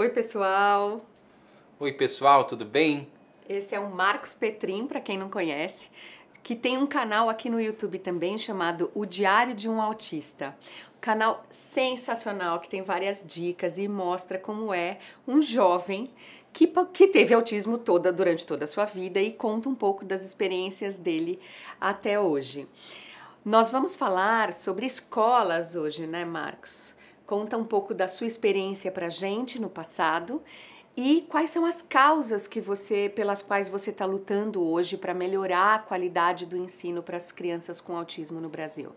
Oi, pessoal. Oi, pessoal, tudo bem? Esse é o Marcos Petrin, para quem não conhece, que tem um canal aqui no YouTube também chamado O Diário de um Autista. Um canal sensacional que tem várias dicas e mostra como é um jovem que, que teve autismo toda durante toda a sua vida e conta um pouco das experiências dele até hoje. Nós vamos falar sobre escolas hoje, né, Marcos? Conta um pouco da sua experiência para gente no passado e quais são as causas que você, pelas quais você está lutando hoje para melhorar a qualidade do ensino para as crianças com autismo no Brasil.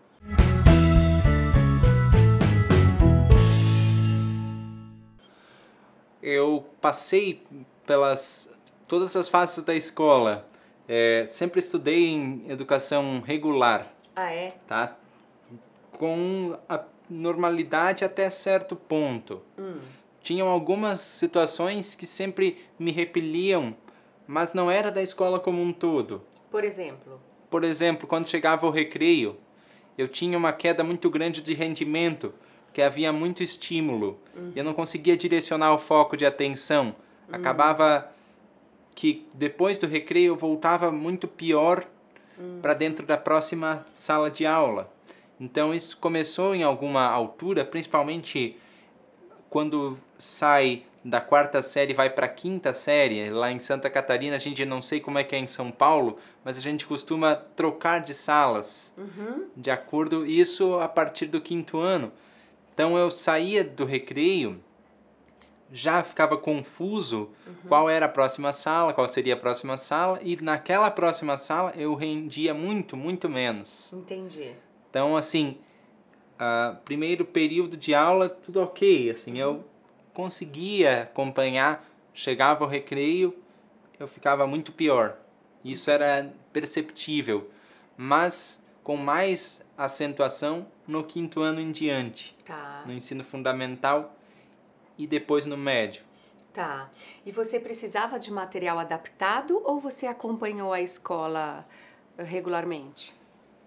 Eu passei pelas todas as fases da escola. É, sempre estudei em educação regular. Ah, é? Tá? Com a normalidade até certo ponto. Hum. Tinham algumas situações que sempre me repeliam, mas não era da escola como um todo. Por exemplo? Por exemplo, quando chegava o recreio, eu tinha uma queda muito grande de rendimento, porque havia muito estímulo. Uhum. E eu não conseguia direcionar o foco de atenção. Uhum. Acabava que depois do recreio eu voltava muito pior uhum. para dentro da próxima sala de aula. Então isso começou em alguma altura, principalmente quando sai da quarta série vai para a quinta série. Lá em Santa Catarina, a gente não sei como é que é em São Paulo, mas a gente costuma trocar de salas uhum. de acordo, isso a partir do quinto ano. Então eu saía do recreio, já ficava confuso uhum. qual era a próxima sala, qual seria a próxima sala, e naquela próxima sala eu rendia muito, muito menos. Entendi. Então, assim, uh, primeiro período de aula, tudo ok. Assim, eu conseguia acompanhar, chegava ao recreio, eu ficava muito pior. Isso era perceptível. Mas com mais acentuação no quinto ano em diante. Tá. No ensino fundamental e depois no médio. Tá. E você precisava de material adaptado ou você acompanhou a escola eh, regularmente?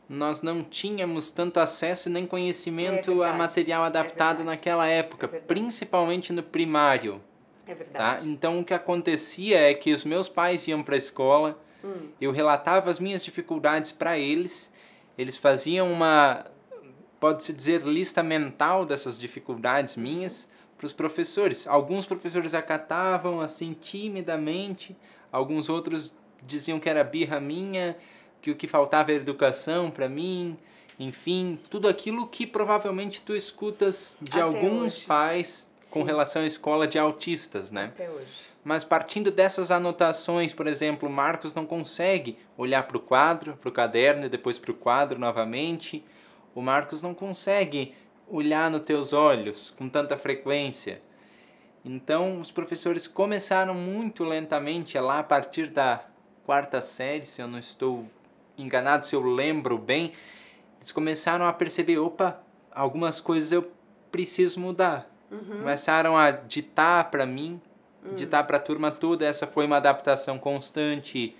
nós não tínhamos tanto acesso nem conhecimento é a material é adaptado é naquela época, é principalmente no primário. É verdade. Tá? Então o que acontecia é que os meus pais iam para a escola, hum. eu relatava as minhas dificuldades para eles, eles faziam uma, pode-se dizer, lista mental dessas dificuldades minhas para os professores. Alguns professores acatavam assim timidamente, alguns outros diziam que era birra minha que o que faltava era educação para mim, enfim, tudo aquilo que provavelmente tu escutas de Até alguns hoje. pais Sim. com relação à escola de autistas, né? Até hoje. Mas partindo dessas anotações, por exemplo, Marcos não consegue olhar para o quadro, para o caderno e depois para o quadro novamente. O Marcos não consegue olhar nos teus olhos com tanta frequência. Então, os professores começaram muito lentamente, é lá a partir da quarta série, se eu não estou enganado, se eu lembro bem, eles começaram a perceber, opa, algumas coisas eu preciso mudar. Uhum. Começaram a ditar para mim, uhum. ditar para a turma toda, essa foi uma adaptação constante.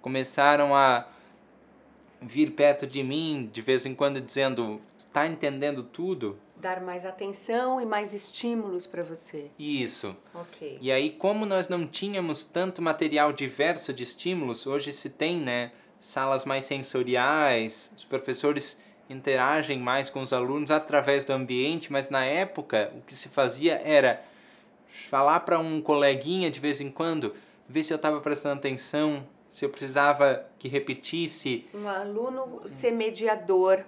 Começaram a vir perto de mim de vez em quando dizendo, tá entendendo tudo? Dar mais atenção e mais estímulos para você. Isso. OK. E aí como nós não tínhamos tanto material diverso de estímulos, hoje se tem, né? salas mais sensoriais, os professores interagem mais com os alunos através do ambiente, mas na época o que se fazia era falar para um coleguinha de vez em quando, ver se eu estava prestando atenção, se eu precisava que repetisse. Um aluno ser mediador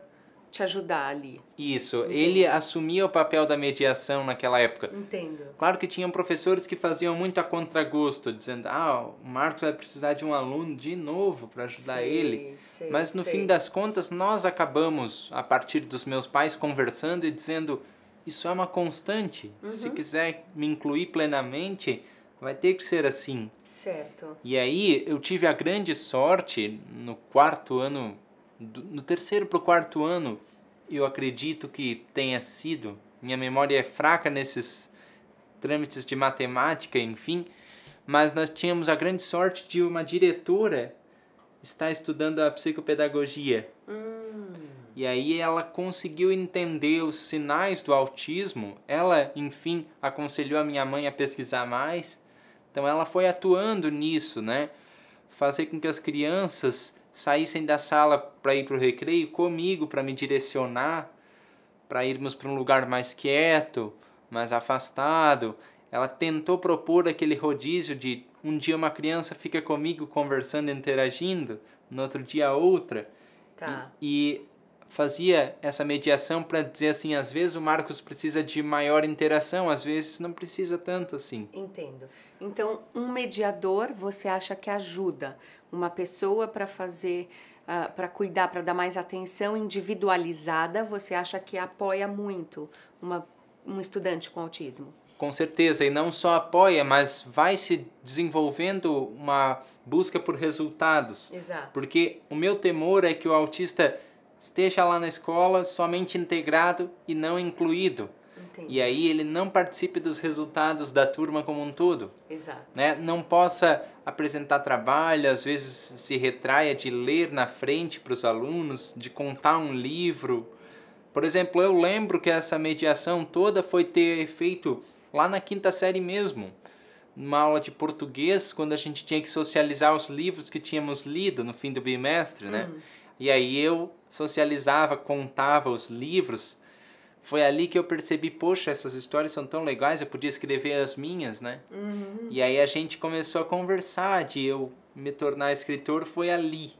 te ajudar ali. Isso, Entendo. ele assumia o papel da mediação naquela época. Entendo. Claro que tinham professores que faziam muito a contragosto, dizendo: "Ah, o Marcos vai precisar de um aluno de novo para ajudar sei, ele". sim. Mas no fim das contas, nós acabamos a partir dos meus pais conversando e dizendo: "Isso é uma constante. Uhum. Se quiser me incluir plenamente, vai ter que ser assim". Certo. E aí eu tive a grande sorte no quarto ano do, no terceiro para o quarto ano, eu acredito que tenha sido. Minha memória é fraca nesses trâmites de matemática, enfim, mas nós tínhamos a grande sorte de uma diretora estar estudando a psicopedagogia. Hum. E aí ela conseguiu entender os sinais do autismo. Ela, enfim, aconselhou a minha mãe a pesquisar mais. Então ela foi atuando nisso, né? Fazer com que as crianças saíssem da sala para ir para o recreio comigo, para me direcionar, para irmos para um lugar mais quieto, mais afastado. Ela tentou propor aquele rodízio de um dia uma criança fica comigo conversando, interagindo, no outro dia outra. Tá. E, e fazia essa mediação para dizer assim, às vezes o Marcos precisa de maior interação, às vezes não precisa tanto assim. Entendo. Então, um mediador você acha que ajuda uma pessoa para fazer Uh, ah, para cuidar, para dar mais atenção individualizada, você acha que apoia muito uma, um estudante com autismo? Com certeza, e não só apoia, mas vai se desenvolvendo uma busca por resultados. Exato. Porque o meu temor é que o autista Esteja lá na escola somente integrado e não incluído. Entendi. E aí ele não participe dos resultados da turma como um todo. Exato. Né? Não possa apresentar trabalho, às vezes se retraia de ler na frente para os alunos, de contar um livro. Por exemplo, eu lembro que essa mediação toda foi ter feito lá na quinta série mesmo. Numa aula de português, quando a gente tinha que socializar os livros que tínhamos lido no fim do bimestre, né? Hum. E aí eu socializava, contava os livros. Foi ali que eu percebi, poxa, essas histórias são tão legais, eu podia escrever as minhas, né? Uhum. E aí a gente começou a conversar de eu me tornar escritor, foi ali,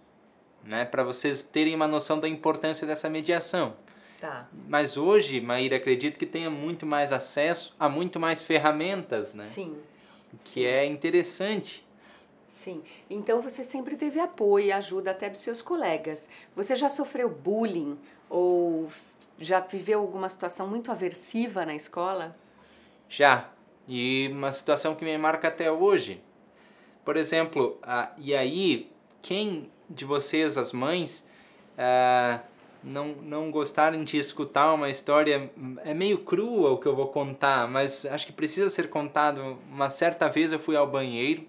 né? Para vocês terem uma noção da importância dessa mediação. Tá. Mas hoje, Maíra, acredito que tenha muito mais acesso a muito mais ferramentas, né? Sim. Que Sim. é interessante. Sim. Então você sempre teve apoio e ajuda até dos seus colegas. Você já sofreu bullying ou já viveu alguma situação muito aversiva na escola? Já. E uma situação que me marca até hoje. Por exemplo, a, e aí, quem de vocês, as mães, a, ah, não, não gostarem de escutar uma história, é meio crua o que eu vou contar, mas acho que precisa ser contado. Uma certa vez eu fui ao banheiro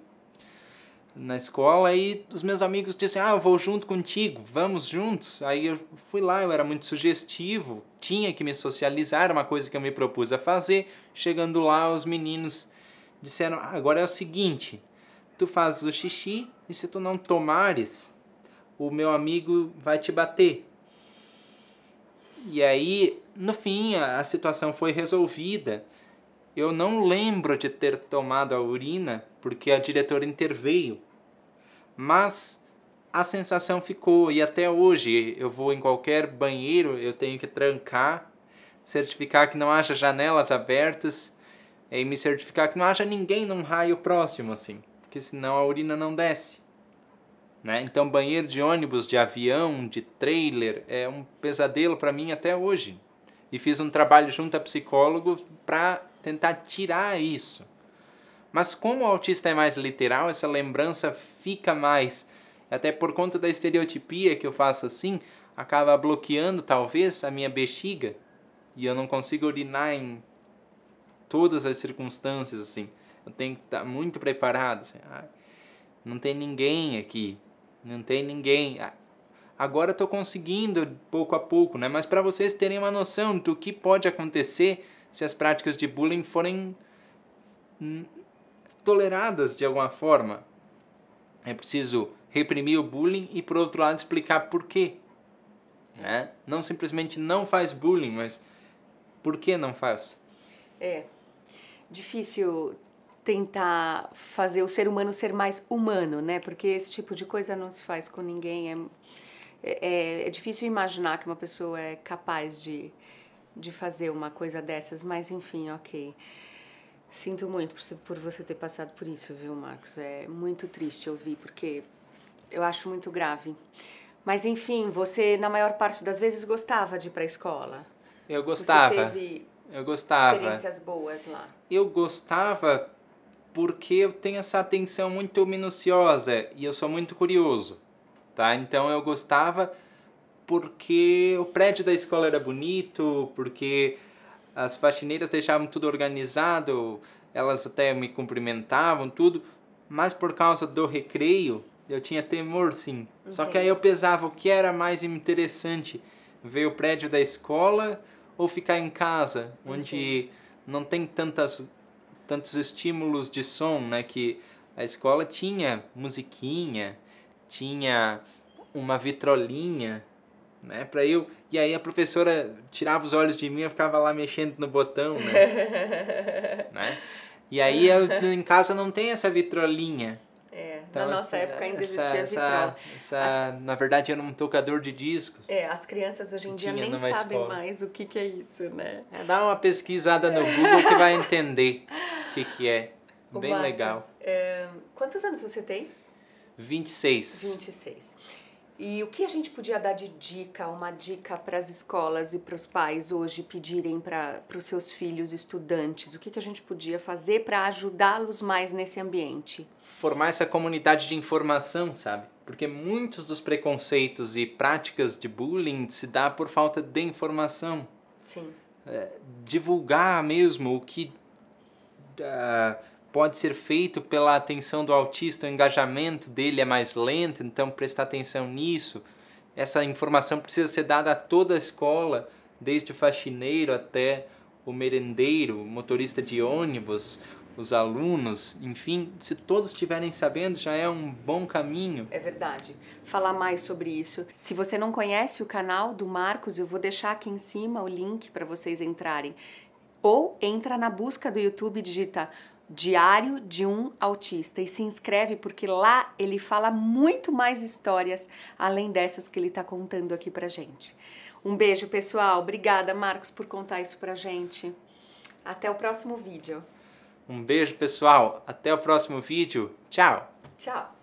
na escola e os meus amigos disseram: "Ah, eu vou junto contigo, vamos juntos". Aí eu fui lá, eu era muito sugestivo, tinha que me socializar, era uma coisa que eu me propus a fazer. Chegando lá, os meninos disseram: ah, "Agora é o seguinte, tu fazes o xixi e se tu não tomares, o meu amigo vai te bater". E aí, no fim, a, a situação foi resolvida. Eu não lembro de ter tomado a urina porque a diretora interveio mas a sensação ficou e até hoje eu vou em qualquer banheiro, eu tenho que trancar, certificar que não haja janelas abertas e me certificar que não haja ninguém num raio próximo assim, porque senão a urina não desce. Né? Então banheiro de ônibus, de avião, de trailer é um pesadelo para mim até hoje. E fiz um trabalho junto a psicólogo para tentar tirar isso. Mas como o autista é mais literal, essa lembrança fica mais. Até por conta da estereotipia que eu faço assim, acaba bloqueando talvez a minha bexiga e eu não consigo urinar em todas as circunstâncias assim. Eu tenho que estar tá muito preparado. Assim. Ah, não tem ninguém aqui, não tem ninguém. agora estou conseguindo pouco a pouco, né? Mas para vocês terem uma noção do que pode acontecer se as práticas de bullying forem toleradas de alguma forma. É preciso reprimir o bullying e, por outro lado, explicar por quê. Né? Não simplesmente não faz bullying, mas por que não faz? É difícil tentar fazer o ser humano ser mais humano, né? Porque esse tipo de coisa não se faz com ninguém. É, é, é difícil imaginar que uma pessoa é capaz de, de fazer uma coisa dessas, mas enfim, ok. Sinto muito por você ter passado por isso, viu, Marcos? É muito triste ouvir, porque eu acho muito grave. Mas enfim, você na maior parte das vezes gostava de ir para a escola. Eu gostava. Você teve eu gostava. experiências boas lá. Eu gostava porque eu tenho essa atenção muito minuciosa e eu sou muito curioso, tá? Então eu gostava porque o prédio da escola era bonito, porque as faxineiras deixavam tudo organizado, elas até me cumprimentavam, tudo, mas por causa do recreio, eu tinha temor sim. Okay. Só que aí eu pesava o que era mais interessante, ver o prédio da escola ou ficar em casa, onde não tem tantas tantos estímulos de som, né, que a escola tinha musiquinha, tinha uma vitrolinha, né? Para eu e aí a professora tirava os olhos de mim, e ficava lá mexendo no botão, né? né? E aí eu, em casa não tem essa vitrolinha. É, então, na nossa época ainda essa, existia vitrola. Essa, as, na verdade era um tocador de discos. É, as crianças hoje em dia nem sabem escola. mais o que, que é isso, né? É, dá uma pesquisada no Google que vai entender o que, que é. Bem Marcos, legal. É, quantos anos você tem? 26. 26. E o que a gente podia dar de dica, uma dica para as escolas e para os pais hoje pedirem para os seus filhos estudantes? O que, que a gente podia fazer para ajudá-los mais nesse ambiente? Formar essa comunidade de informação, sabe? Porque muitos dos preconceitos e práticas de bullying se dá por falta de informação. Sim. É, divulgar mesmo o que. Uh, pode ser feito pela atenção do autista, o engajamento dele é mais lento, então prestar atenção nisso. Essa informação precisa ser dada a toda a escola, desde o faxineiro até o merendeiro, o motorista de ônibus, os alunos, enfim, se todos estiverem sabendo, já é um bom caminho. É verdade. Falar mais sobre isso. Se você não conhece o canal do Marcos, eu vou deixar aqui em cima o link para vocês entrarem. Ou entra na busca do YouTube e digita Diário de um Autista e se inscreve porque lá ele fala muito mais histórias além dessas que ele está contando aqui pra gente. Um beijo, pessoal. Obrigada, Marcos, por contar isso pra gente. Até o próximo vídeo. Um beijo, pessoal. Até o próximo vídeo. Tchau. Tchau.